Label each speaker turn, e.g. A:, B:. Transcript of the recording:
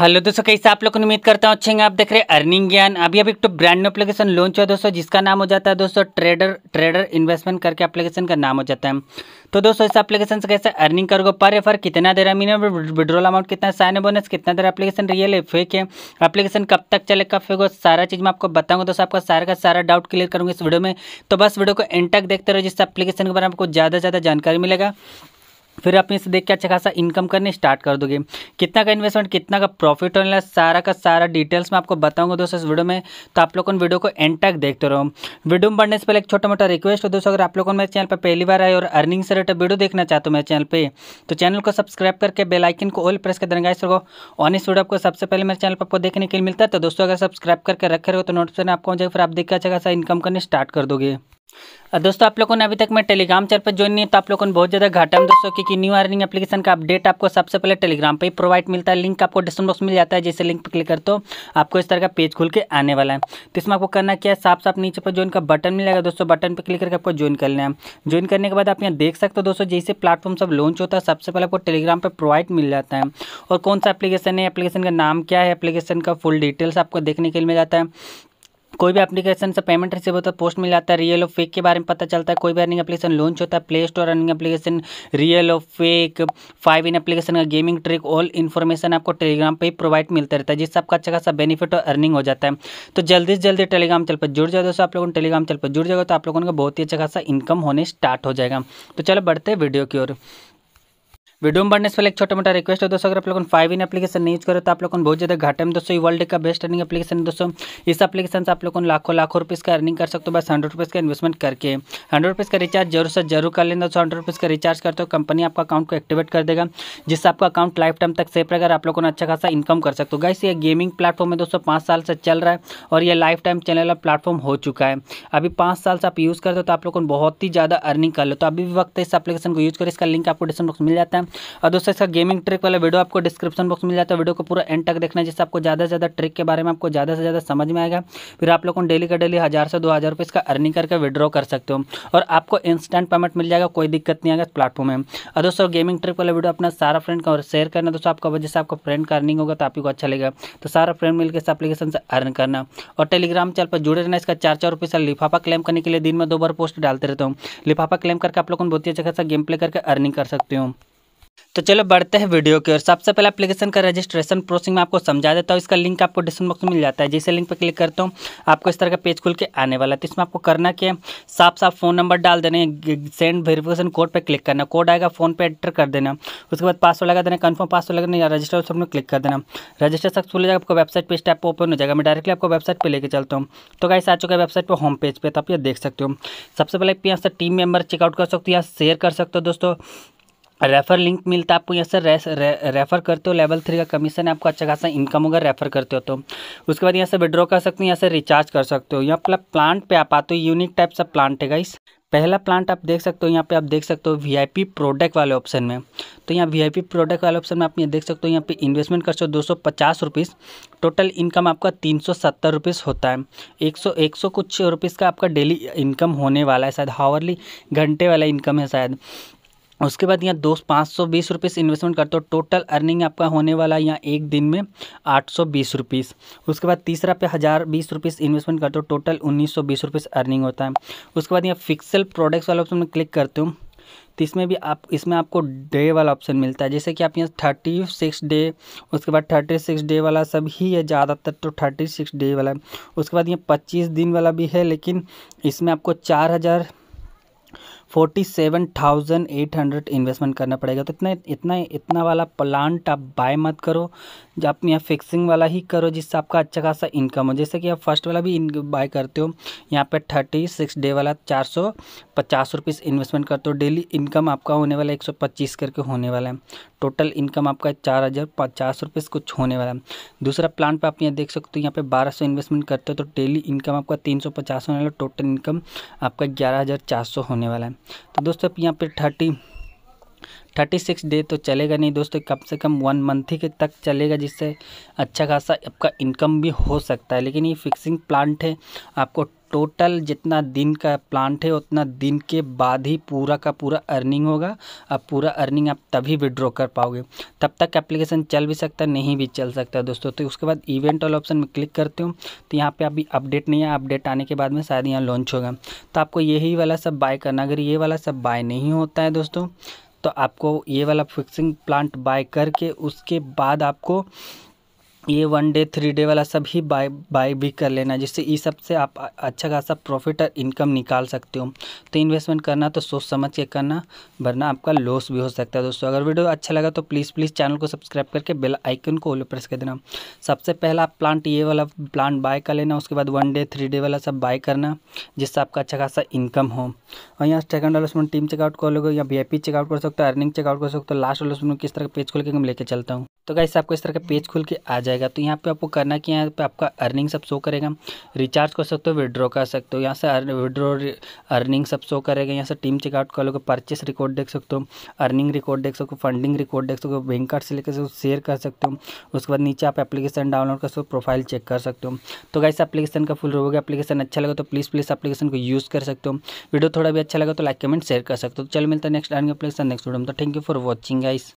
A: hello दोस्तों कैसे आप लोग उम्मीद करता हूँ अच्छे आप देख रहे हैं अर्निंग ज्ञान अभी अभी एक तो ब्रांड न्यू एप्लीकेशन लॉन्च हुआ दोस्तों जिसका नाम हो जाता है दोस्तों ट्रेडर ट्रेडर इन्वेस्टमेंट करके एप्लीकेशन का नाम हो जाता है तो दोस्तों इस एप्लीकेशन से कैसे अर्निंग करोगे पर एफर कितना देर है मिनिमम विड्रॉल अमाउंट कितना साइन बोनस कितना देर एप्लीकेशन रियल है फेक है एप्लीकेशन कब तक चले कब फेक सारा चीज़ मैं आपको बताऊंगा दोस्तों आपका सारा का सारा डाउट क्लियर करूँगा इस वीडियो में तो बस वीडियो को एंड तक देखते रहो जिससे एप्लीकेशन के बारे में आपको ज़्यादा से ज़्यादा जानकारी मिलेगा फिर आप इसे देख के अच्छा खासा इनकम करने स्टार्ट कर दोगे कितना का इन्वेस्टमेंट कितना का प्रॉफिट होने लगा सारा का सारा डिटेल्स मैं आपको बताऊंगा दोस्तों इस वीडियो में तो आप लोगों वीडियो को एंड तक देखते रहो वीडियो में बढ़ने से पहले एक छोटा मोटा रिक्वेस्ट हो दोस्तों अगर आप लोगों मेरे चैनल पर पहली बार आए और अर्निंग से रेटेड वीडियो देखना चाहते हो मेरे चैनल पर तो चैनल को सब्सक्राइब करके बेलाइकन को ऑल प्रेस कर देंगे इस ऑन इस वीडियो आपको सबसे पहले मेरे चैनल पर आपको देखने के लिए मिलता है तो दोस्तों अगर सब्सक्राइब करके रखे रहो तो नोटिफिकेशन आपको जाएगा फिर आप देख के अच्छा खासा इनकम करने स्टार्ट कर दोगे दोस्तों आप लोगों ने अभी तक मैं टेलीग्राम चैनल पर ज्वाइन नहीं है तो आप लोगों ने बहुत ज़्यादा घाटा में दोस्तों क्योंकि न्यू अर्निंग एप्लीकेशन का अपडेट आपको सबसे पहले टेलीग्राम पर ही प्रोवाइड मिलता है लिंक आपको डिस्क्रिप्शन बॉक्स मिल जाता है जैसे लिंक पर क्लिक कर तो आपको इस तरह का पेज खुल के आने वाला है तो इसमें आपको करना क्या है साफ साफ नीचे पर ज्वाइन का बटन मिलेगा दोस्तों बटन पर क्लिक करके आपको ज्वाइन कर लेना है ज्वाइन करने के बाद आप यहाँ देख सकते हो दोस्तों जैसे प्लेटफॉर्म सब लॉन्च होता है सबसे पहले आपको टेलीग्राम पर प्रोवाइड मिल जाता है और कौन सा एप्लीकेशन है एप्लीकेशन का नाम क्या है एप्लीकेशन का फुल डिटेल्स आपको देखने के लिए मिल जाता है कोई भी एप्लीकेशन से पेमेंट रिसीव होता है पोस्ट मिल जाता है रियल और फेक के बारे में पता चलता है कोई भी अर्निंग एप्लीकेशन लॉन्च होता है play store earning application real और फेक फाइव इन एप्लीकेशन का गेमिंग ट्रिक ऑल इन्फॉर्मेशन आपको टेलीग्राम पर प्रोवाइड मिलता रहता है जिससे आपका अच्छा खासा बेनिफिट और अर्निंग हो जाता है तो जल्दी से जल्दी टेलीग्राम चल पर जुड़ जाए दोस्तों आप लोगों टेलीग्राम चल पर जुड़ जाएगा तो आप लोगों का बहुत ही अच्छा खासा इनकम होने स्टार्ट हो जाएगा तो चलो बढ़ते वीडियो की ओर वीडियो में बढ़ने से पहले एक छोटा मोटा रिक्वेस्ट है दोस्तों अगर आप को फाइव इन एप्लीकेशन नहीं यूज करो तो आप लोगों को बहुत ज्यादा घाटे में दोस्तों वर्ल्ड का बेस्ट अर्निंग एप्लीकेशन है दोस्तों इस एप्लीकेशन से आप को लाखों लाखों रुपीज़ का अर्निंग कर सकते हो बस हंड्रेड रुपीज़ का इन्वेस्टमेंट करके हंड्रेड रुपीज़ का रिचार्ज जरूर से जरूर कर लेना दोस्तों हंड्रेड रुपीज़ का रिचार्ज करते हो कंपनी आपका अकाउंट को एक्टिवेट कर देगा जिससे आपका अकाउंट लाइफ टाइम तक सेफ रहेगा आप लोगों ने अच्छा खासा इनकम कर सकते हो गाइस ये गेमिंग प्लेटफॉर्म है दोस्तों पाँच साल से चल रहा है और ये लाइफ टाइम चैनल वाला प्लेटफॉर्म हो चुका है अभी पाँच साल से आप यूज़ करते हो तो आप लोगों को बहुत ही ज़्यादा अर्निंग कर लो तो अभी भी वक्त इस एप्लीकेशन को यूज़ करो इसका लिंक आपको डिस्क्रिप्शन बॉक्स मिल जाता है और दोस्तों इसका गेमिंग ट्रिक वाला वीडियो आपको डिस्क्रिप्शन बॉक्स मिल जाता है वीडियो को पूरा एंड तक देखना जिससे आपको ज़्यादा से ज़्यादा ट्रिक के बारे में आपको ज़्यादा से ज़्यादा समझ में आएगा फिर आप लोगों डेली का डेली हज़ार से दो हज़ार रुपये इसका अर्निंग करके विड्रॉ कर सकते हो और आपको इंस्टेंट पेमेंट मिल जाएगा कोई दिक्कत नहीं आएगा इस प्लेटफॉर्म में और दोस्तों गेमिंग ट्रिक वाला वीडियो अपना सारा फ्रेंड का और शेयर करना दोस्तों आपका वजह से आपको फ्रेंड का अर्निंग होगा तो आपको अच्छा लगेगा तो सारा फ्रेंड मिलकर इस एप्लीकेशन से अर्न करना और टेलीग्राम चैनल पर जुड़े रहना इसका चार चार रुपये से लिफाफा क्लेम करने के लिए दिन में दो बार पोस्ट डालते रहता हूँ लिफाफा क्लेम करके आप लोगों को बहुत ही अच्छा खासा गेम प्ले करके अर्निंग कर सकते हो तो चलो बढ़ते हैं वीडियो की ओर सबसे पहले एप्लीकेशन का रजिस्ट्रेशन प्रोसेसिंग में आपको समझा देता हूँ इसका लिंक आपको डिस्क्रिप्शन बॉक्स में मिल जाता है जैसे लिंक पर क्लिक करता हूँ आपको इस तरह का पेज खुल के आने वाला है तो इसमें आपको करना क्या साफ साफ फ़ोन नंबर डाल देना सेंड वेरिफिकेशन कोड पर क्लिक करना कोड आएगा फ़ोन पर एंटर कर देना उसके बाद पासवर्ड लगा देना कन्फर्म पासवर्ड लगा देना रजिस्टर ऑप्शन में क्लिक कर देना रजिस्टर सक्सेसफुल खुल जाएगा आपको वेबसाइट पेज टैप ओपन हो जाएगा मैं डायरेक्टली आपको वेबसाइट पर लेकर चलता हूँ तो गाइस आ चुका है वेबसाइट पर होम पेज पर तो आप ये देख सकते हो सबसे पहले यहाँ से टीम मेंबर चेकआउट कर सकते हो या शेयर कर सकते हो दोस्तों रेफर लिंक मिलता है आपको यहाँ से रे, रेफर करते हो लेवल थ्री का कमीशन है आपको अच्छा खासा इनकम होगा रेफर करते हो तो उसके बाद यहाँ से विड्रॉ कर सकते हो यहाँ से रिचार्ज कर सकते हो यहाँ प्लांट मतलब पे आप आते हो यूनिक टाइप सा प्लांट है इस पहला प्लांट आप देख सकते हो यहाँ पे आप देख सकते हो वीआईपी प्रोडक्ट वाले ऑप्शन में तो यहाँ वीआईपी प्रोडक्ट वाले ऑप्शन में आप ये देख सकते हो यहाँ पे इन्वेस्टमेंट कर सकते हो दो सौ पचास रुपीज़ टोटल इनकम आपका तीन सौ सत्तर रुपीस होता है एक सौ एक सौ कुछ रुपीस का आपका डेली इनकम होने वाला है शायद हावरली घंटे वाला इनकम है शायद उसके बाद यहाँ दो पाँच सौ बीस रुपीस इन्वेस्टमेंट करते हो टोटल अर्निंग आपका होने वाला है यहाँ एक दिन में आठ सौ बीस रुपीस उसके बाद तीसरा पे हज़ार बीस रुपीस इन्वेस्टमेंट करते हो टोटल उन्नीस सौ बीस रुपीस अर्निंग होता है उसके बाद यहाँ फिक्सल प्रोडक्ट्स वाला ऑप्शन में क्लिक करते हो तो इसमें भी आप इसमें आपको डे वाला ऑप्शन मिलता है जैसे कि आप यहाँ थर्टी सिक्स डे उसके बाद थर्टी सिक्स डे वाला सब ही है ज़्यादातर तो थर्टी सिक्स डे वाला है उसके बाद यहाँ पच्चीस दिन वाला भी है लेकिन इसमें आपको चार हज़ार forty seven thousand eight hundred investment करना पड़ेगा तो इतना इतना इतना वाला प्लांट आप बाय मत करो जो आप यहाँ फिक्सिंग वाला ही करो जिससे आपका अच्छा खासा इनकम हो जैसे कि आप फर्स्ट वाला भी बाय करते हो यहाँ पे थर्टी सिक्स डे वाला चार सौ पचास रुपीस इन्वेस्टमेंट करते हो डेली इनकम आपका होने वाला एक सौ पच्चीस करके होने वाला है टोटल इनकम आपका चार हज़ार पचास रुपीज़ कुछ होने वाला है दूसरा प्लान पर आप यहाँ देख सकते हो यहाँ पे बारह सौ इन्वेस्टमेंट करते हो तो डेली इनकम आपका तीन सौ पचास होने वाला टोटल इनकम आपका ग्यारह हज़ार चार सौ होने वाला है तो दोस्तों यहाँ पर थर्टी थर्टी सिक्स डे तो चलेगा नहीं दोस्तों कम से कम वन मंथ ही के तक चलेगा जिससे अच्छा खासा आपका इनकम भी हो सकता है लेकिन ये फिक्सिंग प्लांट है आपको टोटल जितना दिन का प्लांट है उतना दिन के बाद ही पूरा का पूरा अर्निंग होगा अब पूरा अर्निंग आप तभी विड्रॉ कर पाओगे तब तक एप्लीकेशन चल भी सकता नहीं भी चल सकता दोस्तों तो उसके बाद इवेंट वाला ऑप्शन में क्लिक करते हो तो यहाँ पर अभी अपडेट नहीं है अपडेट आने के बाद में शायद यहाँ लॉन्च होगा तो आपको यही वाला सब बाय करना अगर ये वाला सब बाय नहीं होता है दोस्तों तो आपको ये वाला फिक्सिंग प्लांट बाय करके उसके बाद आपको ये वन डे थ्री डे वाला सब ही बाय बाय भी कर लेना जिससे इस सब से आप अच्छा खासा प्रॉफिट और इनकम निकाल सकते हो तो इन्वेस्टमेंट करना तो सोच समझ के करना वरना आपका लॉस भी हो सकता है दोस्तों अगर वीडियो अच्छा लगा तो प्लीज़ प्लीज़ चैनल को सब्सक्राइब करके बेल आइकन को ओलो प्रेस कर देना सबसे पहला आप प्लांट ये वाला प्लांट बाय कर लेना उसके बाद वन डे थ्री डे वाला सब बाय करना जिससे आपका अच्छा खासा इनकम हो और यहाँ सेकंड अलॉसमेंट टीम चेकआउट कर लोगे या वी चेकआउट कर सकते हो अर्निंग चेकआउट कर सकते हो लास्ट अलॉसमेंट किस तरह का पेज खोल के लेकर चलता हूँ तो कैसे आपको इस तरह का पेज खुल के आ जाए जाएगा तो यहाँ पे आपको करना है यहाँ पे आपका अर्निंग सब शो करेगा रिचार्ज कर सकते हो विड्रॉ कर सकते हो यहाँ से विड्रॉ अर्निंग सब शो करेगा यहाँ से टीम चेकआउट कर लोगे परचेस रिकॉर्ड देख सकते हो अर्निंग रिकॉर्ड देख सकते हो फंडिंग रिकॉर्ड देख सकते हो बैंक कार्ड से लेकर शेयर कर सकते हो उसके बाद नीचे आप एप्लीकेशन डाउनलोड कर सकते हो प्रोफाइल चेक कर सकते हो तो गाइस एप्लीकेशन का फुल रोगे एप्लीकेशन अच्छा लगा तो प्लीज़ प्लीज़ एप्लीकेशन को यूज़ कर सकते हो वीडियो थोड़ा भी अच्छा लगा तो लाइक कमेंट शेयर कर सकते हो चल मिलता है नेक्स्ट आएंगे एप्लीकेशन नेक्स्ट वीडियो में तो thank you for watching guys